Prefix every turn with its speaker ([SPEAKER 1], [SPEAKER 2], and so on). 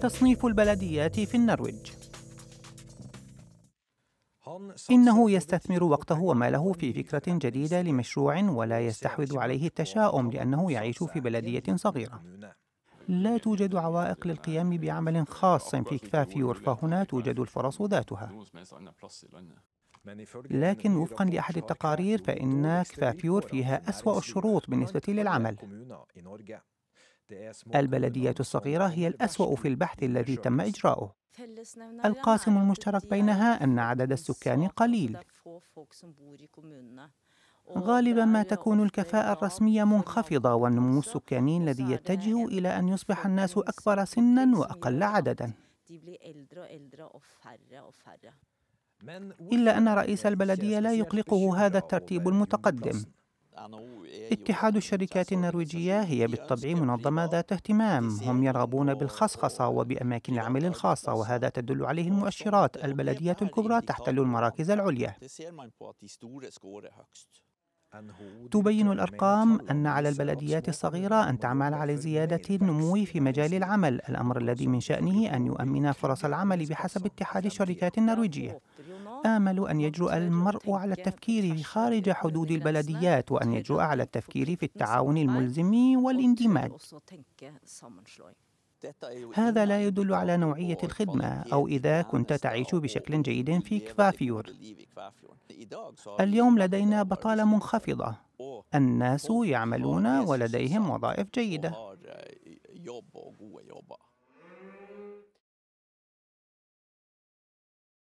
[SPEAKER 1] تصنيف البلديات في النرويج إنه يستثمر وقته وماله في فكرة جديدة لمشروع ولا يستحوذ عليه التشاؤم لأنه يعيش في بلدية صغيرة لا توجد عوائق للقيام بعمل خاص في كفاف يورفا فهنا توجد الفرص ذاتها لكن وفقا لأحد التقارير فإن كفافيور فيها أسوأ الشروط بالنسبة للعمل البلديات الصغيرة هي الأسوأ في البحث الذي تم إجراؤه القاسم المشترك بينها أن عدد السكان قليل غالبا ما تكون الكفاءة الرسمية منخفضة والنمو السكاني الذي يتجه إلى أن يصبح الناس أكبر سنا وأقل عددا إلا أن رئيس البلدية لا يقلقه هذا الترتيب المتقدم اتحاد الشركات النرويجية هي بالطبع منظمة ذات اهتمام هم يرغبون بالخصخصة وبأماكن العمل الخاصة وهذا تدل عليه المؤشرات البلدية الكبرى تحتل المراكز العليا تبين الأرقام أن على البلديات الصغيرة أن تعمل على زيادة النمو في مجال العمل الأمر الذي من شأنه أن يؤمن فرص العمل بحسب اتحاد الشركات النرويجية آمل أن يجرؤ المرء على التفكير خارج حدود البلديات وأن يجرؤ على التفكير في التعاون الملزم والاندماج هذا لا يدل على نوعية الخدمة أو إذا كنت تعيش بشكل جيد في كفافيور اليوم لدينا بطالة منخفضة الناس يعملون ولديهم وظائف جيدة